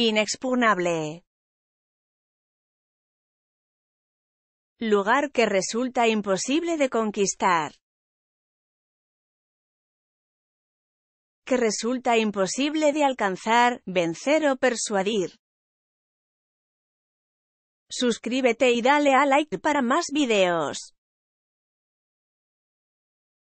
Inexpugnable. Lugar que resulta imposible de conquistar. Que resulta imposible de alcanzar, vencer o persuadir. Suscríbete y dale a like para más videos.